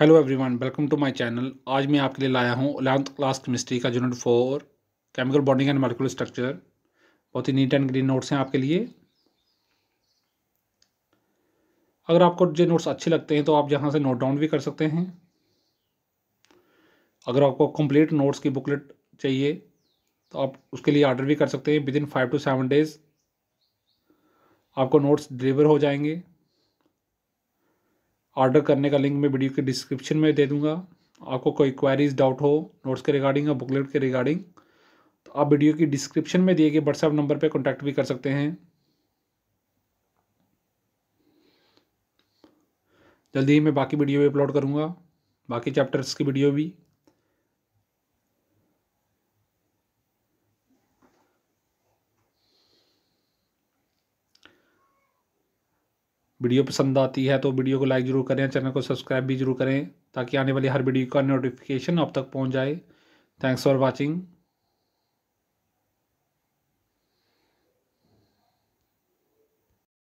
hello everyone welcome to my channel आज मैं आपके लिए लाया हूँ अलेवंथ क्लास केमिस्ट्री का unit four chemical bonding and molecular structure बहुत ही नीट एंड ग्रीन नोट्स हैं आपके लिए अगर आपको जो नोट्स अच्छे लगते हैं तो आप यहाँ से नोट डाउन भी कर सकते हैं अगर आपको कंप्लीट नोट्स की बुकलेट चाहिए तो आप उसके लिए ऑर्डर भी कर सकते हैं within five to seven days आपको नोट्स डिलीवर हो जाएंगे ऑर्डर करने का लिंक मैं वीडियो के डिस्क्रिप्शन में दे दूँगा आपको कोई क्वारीज डाउट हो नोट्स के रिगार्डिंग या बुकलेट के रिगार्डिंग तो आप वीडियो की डिस्क्रिप्शन में दिए गए व्हाट्सएप नंबर पर कॉन्टैक्ट भी कर सकते हैं जल्दी ही मैं बाकी वीडियो भी अपलोड करूँगा बाकी चैप्टर्स की वीडियो भी वीडियो पसंद आती है तो वीडियो को लाइक ज़रूर करें चैनल को सब्सक्राइब भी जरूर करें ताकि आने वाली हर वीडियो का नोटिफिकेशन आप तक पहुँच जाए थैंक्स फॉर वॉचिंग